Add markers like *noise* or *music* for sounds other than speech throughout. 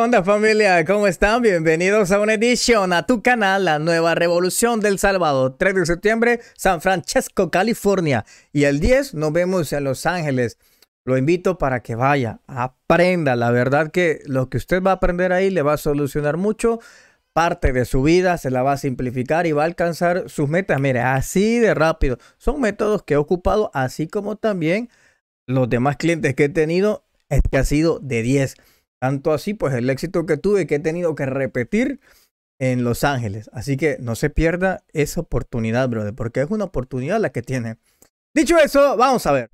onda familia? ¿Cómo están? Bienvenidos a una edición a tu canal, La Nueva Revolución del Salvador. 3 de septiembre, San Francisco, California. Y el 10 nos vemos en Los Ángeles. Lo invito para que vaya, aprenda. La verdad que lo que usted va a aprender ahí le va a solucionar mucho. Parte de su vida se la va a simplificar y va a alcanzar sus metas. Mire, así de rápido. Son métodos que he ocupado, así como también los demás clientes que he tenido. es que ha sido de 10. Tanto así, pues el éxito que tuve que he tenido que repetir en Los Ángeles. Así que no se pierda esa oportunidad, brother, porque es una oportunidad la que tiene. Dicho eso, vamos a ver.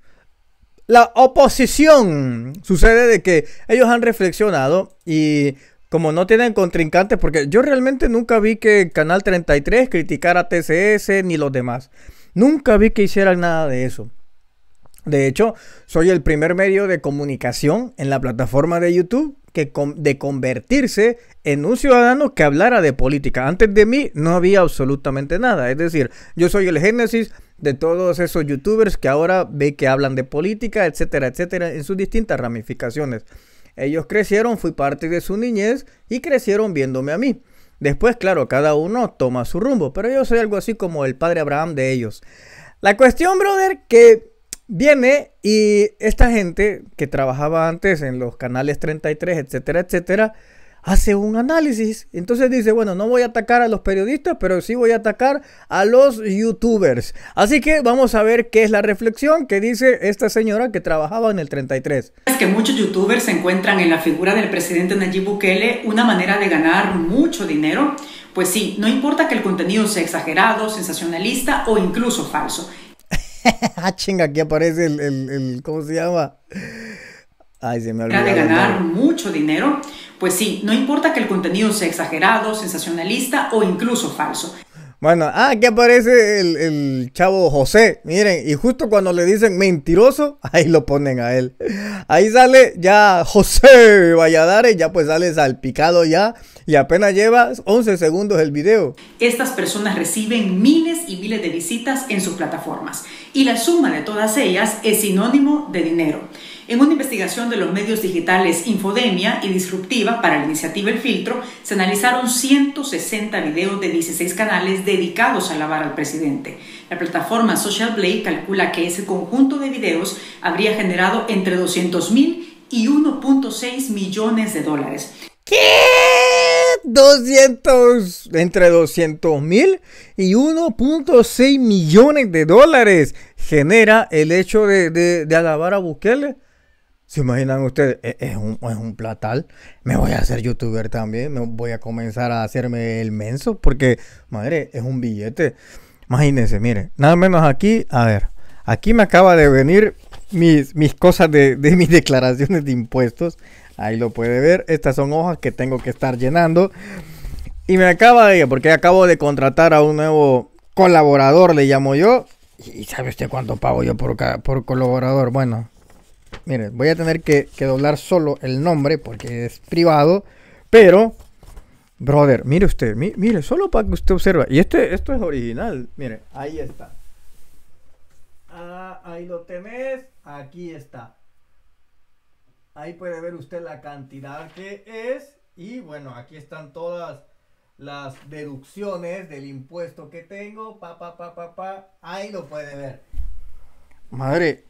La oposición sucede de que ellos han reflexionado y como no tienen contrincantes, porque yo realmente nunca vi que Canal 33 criticara a TCS ni los demás. Nunca vi que hicieran nada de eso. De hecho, soy el primer medio de comunicación en la plataforma de YouTube que de convertirse en un ciudadano que hablara de política. Antes de mí no había absolutamente nada. Es decir, yo soy el génesis de todos esos youtubers que ahora ve que hablan de política, etcétera, etcétera, en sus distintas ramificaciones. Ellos crecieron, fui parte de su niñez y crecieron viéndome a mí. Después, claro, cada uno toma su rumbo, pero yo soy algo así como el padre Abraham de ellos. La cuestión, brother, que viene y esta gente que trabajaba antes en los canales 33, etcétera, etcétera, hace un análisis. Entonces dice, bueno, no voy a atacar a los periodistas, pero sí voy a atacar a los youtubers. Así que vamos a ver qué es la reflexión que dice esta señora que trabajaba en el 33. Es que muchos youtubers se encuentran en la figura del presidente Nayib Bukele una manera de ganar mucho dinero. Pues sí, no importa que el contenido sea exagerado, sensacionalista o incluso falso. *laughs* ah, chinga, aquí aparece el, ¿cómo se llama? Ay, se me olvidó. De ganar mucho dinero, pues sí, no importa que el contenido sea exagerado, sensacionalista o incluso falso. Bueno, ah, aquí aparece el, el, chavo José. Miren, y justo cuando le dicen mentiroso, *laughs* ahí lo ponen a él. Ahí sale ya José Valladares, ya pues sale salpicado ya. Y apenas lleva 11 segundos el video. Estas personas reciben miles y miles de visitas en sus plataformas. Y la suma de todas ellas es sinónimo de dinero. En una investigación de los medios digitales Infodemia y Disruptiva para la iniciativa El Filtro, se analizaron 160 videos de 16 canales dedicados a alabar al presidente. La plataforma Social Blade calcula que ese conjunto de videos habría generado entre 200 mil y 1.6 millones de dólares. ¿Qué? 200, entre 200 mil y 1.6 millones de dólares genera el hecho de, de alabar a Bukele. ¿Se imaginan ustedes? E-, es un, es un platal. Me voy a hacer youtuber también. Me voy a comenzar a hacerme el menso. Porque, madre, es un billete. Imagínense, mire. Nada menos aquí. A ver. Aquí me acaba de venir mis, mis cosas de, mis *laughs* declaraciones de impuestos. Ahí lo puede ver. Estas son hojas que tengo que estar llenando. Y me acaba de... Porque acabo de contratar a un nuevo colaborador, le llamo yo. ¿Y sabe usted cuánto pago yo por, por colaborador? Bueno, Miren, voy a tener que, doblar solo el nombre porque es privado. Pero, brother, mire usted, mire, solo para que usted observa. Y este, esto es original. Mire, ahí está. Ah, ahí lo tenés. Aquí está. Ahí puede ver usted la cantidad que es. Y bueno, aquí están todas las deducciones del impuesto que tengo. Pa, pa, pa, pa, pa. Ahí lo puede ver. Madre,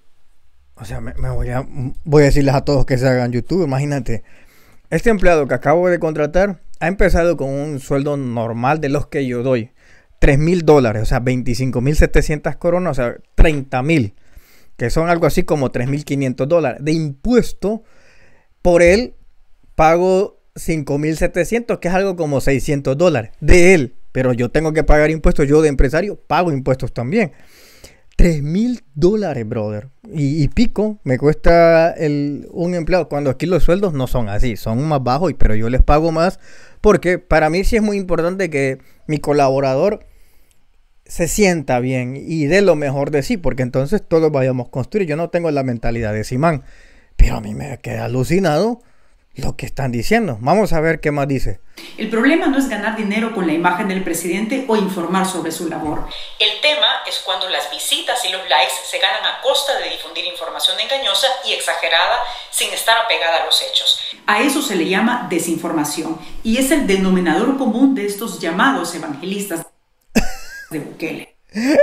o sea, me, voy, a, voy a decirles a todos que se hagan YouTube. Imagínate, este empleado que acabo de contratar ha empezado con un sueldo normal de los que yo doy. 3 mil dólares, o sea, 25.700 coronas, o sea, 30 mil, que son algo así como 3.500 dólares. De impuesto, por él pago 5 mil que es algo como 600 dólares. De él, pero yo tengo que pagar impuestos, yo de empresario pago impuestos también. 3 mil dólares, brother. Y, pico me cuesta un empleado. Cuando aquí los sueldos no son así, son más bajos, pero yo les pago más. Porque para mí sí es muy importante que mi colaborador se sienta bien y dé lo mejor de sí, porque entonces todos vayamos a construir. Yo no tengo la mentalidad de Simán, pero a mí me queda alucinado lo que están diciendo. Vamos a ver qué más dice. El problema no es ganar dinero con la imagen del presidente o informar sobre su labor. El tema es cuando las visitas y los likes se ganan a costa de difundir información engañosa y exagerada sin estar apegada a los hechos. A eso se le llama desinformación y es el denominador común de estos llamados evangelistas de Bukele.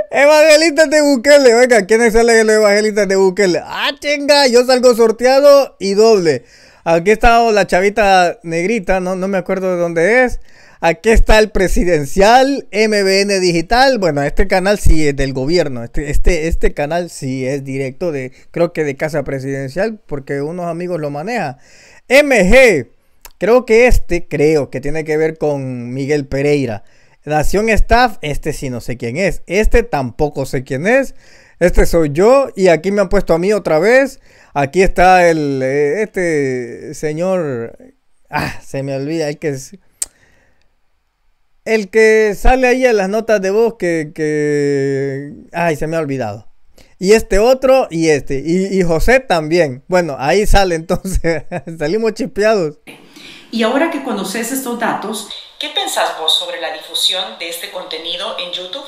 Evangelistas de Bukele, venga, ¿quiénes salen los evangelistas de Bukele? Ah, chinga, yo salgo sorteado y doble. Aquí está la chavita negrita, no, no me acuerdo de dónde es. Aquí está el presidencial MBN Digital. Bueno, este canal sí es del gobierno. Este, este, este canal sí es directo de, creo que de Casa Presidencial, porque unos amigos lo manejan. MG, creo que este, creo que tiene que ver con Miguel Pereira. Nación Staff, este sí no sé quién es. Este tampoco sé quién es. Este soy yo y aquí me han puesto a mí otra vez. Aquí está el eh, este señor. Ah, se me olvida el que es. El que sale ahí en las notas de voz que, que. Ay, se me ha olvidado. Y este otro y este. Y, y José también. Bueno, ahí sale entonces. *laughs* Salimos chispeados. Y ahora que conoces estos datos, ¿qué pensás vos sobre la difusión de este contenido en YouTube?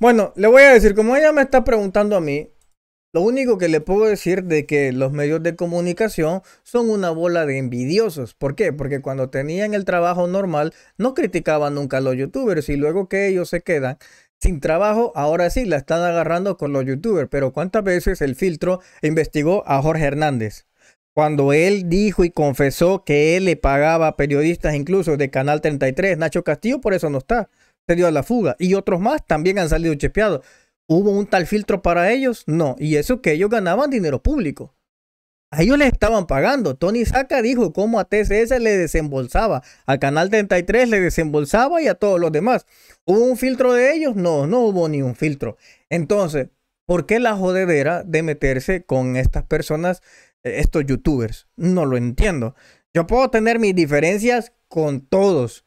Bueno, le voy a decir, como ella me está preguntando a mí, lo único que le puedo decir de que los medios de comunicación son una bola de envidiosos. ¿Por qué? Porque cuando tenían el trabajo normal no criticaban nunca a los youtubers y luego que ellos se quedan sin trabajo, ahora sí la están agarrando con los youtubers. Pero ¿cuántas veces el filtro investigó a Jorge Hernández? Cuando él dijo y confesó que él le pagaba a periodistas incluso de Canal 33, Nacho Castillo por eso no está se dio a la fuga y otros más también han salido chepeados. ¿Hubo un tal filtro para ellos? No. Y eso que ellos ganaban dinero público. A ellos les estaban pagando. Tony Saca dijo cómo a TCS le desembolsaba. A Canal 33 le desembolsaba y a todos los demás. ¿Hubo un filtro de ellos? No, no hubo ni un filtro. Entonces, ¿por qué la jodedera de meterse con estas personas, eh, estos youtubers? No lo entiendo. Yo puedo tener mis diferencias con todos,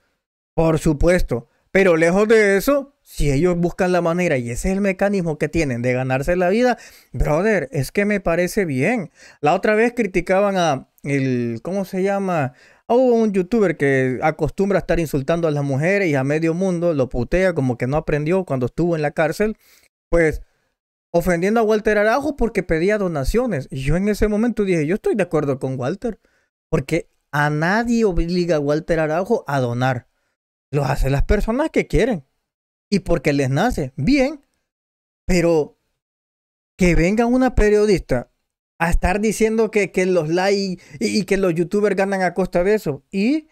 por supuesto. Pero lejos de eso, si ellos buscan la manera y ese es el mecanismo que tienen de ganarse la vida, brother, es que me parece bien. La otra vez criticaban a el, ¿cómo se llama? Ah, hubo un youtuber que acostumbra a estar insultando a las mujeres y a medio mundo, lo putea como que no aprendió cuando estuvo en la cárcel, pues ofendiendo a Walter Arajo porque pedía donaciones. Y yo en ese momento dije, yo estoy de acuerdo con Walter, porque a nadie obliga a Walter Arajo a donar. Los hacen las personas que quieren y porque les nace. Bien, pero que venga una periodista a estar diciendo que, los likes y, que los youtubers ganan a costa de eso. Y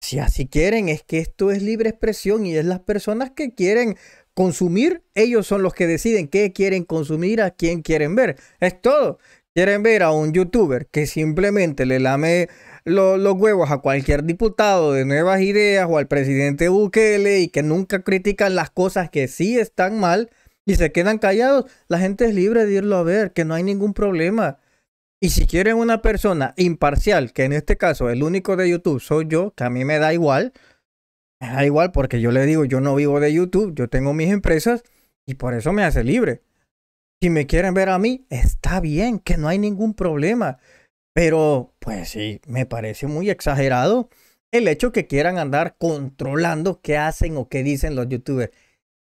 si así quieren, es que esto es libre expresión y es las personas que quieren consumir, ellos son los que deciden qué quieren consumir, a quién quieren ver. Es todo. Quieren ver a un youtuber que simplemente le lame los huevos a cualquier diputado de nuevas ideas o al presidente Bukele y que nunca critican las cosas que sí están mal y se quedan callados, la gente es libre de irlo a ver, que no hay ningún problema. Y si quieren una persona imparcial, que en este caso el único de YouTube soy yo, que a mí me da igual, me da igual porque yo le digo, yo no vivo de YouTube, yo tengo mis empresas y por eso me hace libre. Si me quieren ver a mí, está bien, que no hay ningún problema. Pero, pues sí, me parece muy exagerado el hecho que quieran andar controlando qué hacen o qué dicen los youtubers.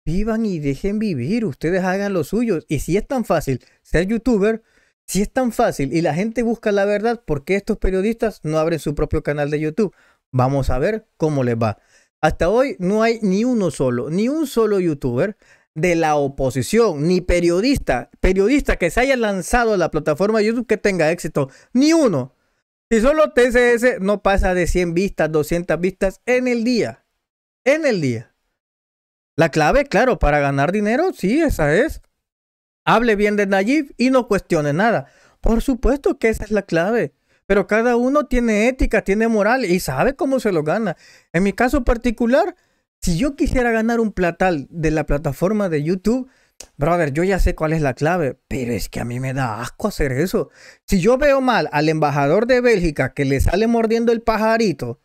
Vivan y dejen vivir, ustedes hagan lo suyo. Y si es tan fácil ser youtuber, si es tan fácil y la gente busca la verdad, ¿por qué estos periodistas no abren su propio canal de YouTube? Vamos a ver cómo les va. Hasta hoy no hay ni uno solo, ni un solo youtuber de la oposición, ni periodista, periodista que se haya lanzado a la plataforma de YouTube que tenga éxito, ni uno. Si solo TCS no pasa de 100 vistas, 200 vistas en el día, en el día. La clave, claro, para ganar dinero, sí, esa es. Hable bien de Nayib y no cuestione nada. Por supuesto que esa es la clave. Pero cada uno tiene ética, tiene moral y sabe cómo se lo gana. En mi caso particular, si yo quisiera ganar un platal de la plataforma de YouTube, brother, yo ya sé cuál es la clave, pero es que a mí me da asco hacer eso. Si yo veo mal al embajador de Bélgica que le sale mordiendo el pajarito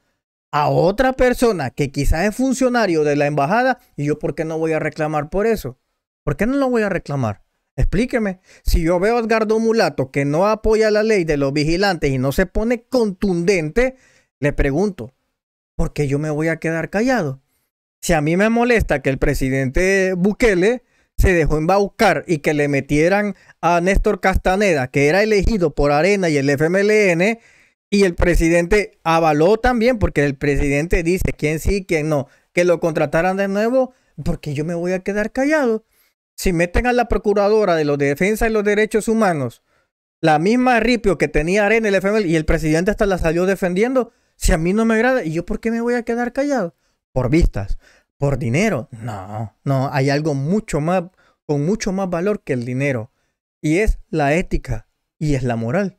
a otra persona que quizás es funcionario de la embajada, ¿y yo por qué no voy a reclamar por eso? ¿Por qué no lo voy a reclamar? Explíqueme, si yo veo a Edgardo Mulato que no apoya la ley de los vigilantes y no se pone contundente, le pregunto, ¿por qué yo me voy a quedar callado? Si a mí me molesta que el presidente Bukele se dejó embaucar y que le metieran a Néstor Castaneda, que era elegido por Arena y el FMLN, y el presidente avaló también, porque el presidente dice quién sí, quién no, que lo contrataran de nuevo, porque yo me voy a quedar callado. Si meten a la procuradora de los de defensa y los derechos humanos, la misma Ripio que tenía Arena y el FMLN, y el presidente hasta la salió defendiendo, si a mí no me agrada, ¿y yo por qué me voy a quedar callado? por vistas, por dinero. No, no, hay algo mucho más, con mucho más valor que el dinero. Y es la ética y es la moral.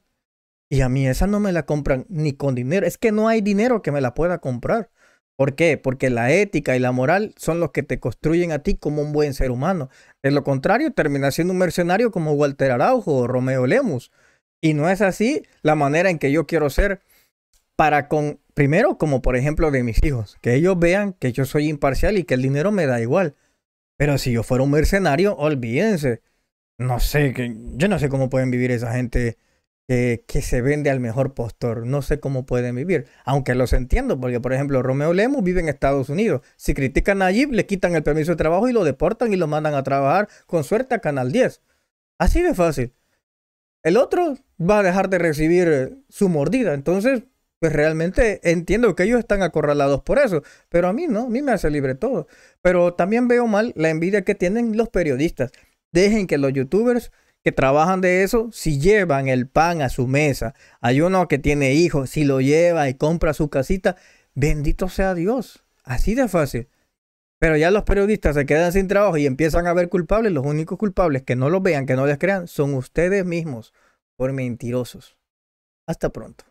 Y a mí esa no me la compran ni con dinero. Es que no hay dinero que me la pueda comprar. ¿Por qué? Porque la ética y la moral son los que te construyen a ti como un buen ser humano. De lo contrario, terminas siendo un mercenario como Walter Araujo o Romeo Lemus. Y no es así la manera en que yo quiero ser para con primero, como por ejemplo de mis hijos, que ellos vean que yo soy imparcial y que el dinero me da igual. Pero si yo fuera un mercenario, olvídense. No sé, que, yo no sé cómo pueden vivir esa gente que, se vende al mejor postor. No sé cómo pueden vivir. Aunque los entiendo, porque por ejemplo, Romeo Lemus vive en Estados Unidos. Si critican a Jeep, le quitan el permiso de trabajo y lo deportan y lo mandan a trabajar con suerte a Canal 10. Así de fácil. El otro va a dejar de recibir eh, su mordida. Entonces, pues realmente entiendo que ellos están acorralados por eso, pero a mí no, a mí me hace libre todo. Pero también veo mal la envidia que tienen los periodistas. Dejen que los youtubers que trabajan de eso, si llevan el pan a su mesa, hay uno que tiene hijos, si lo lleva y compra su casita, bendito sea Dios, así de fácil. Pero ya los periodistas se quedan sin trabajo y empiezan a ver culpables, los únicos culpables que no los vean, que no les crean, son ustedes mismos, por mentirosos. Hasta pronto.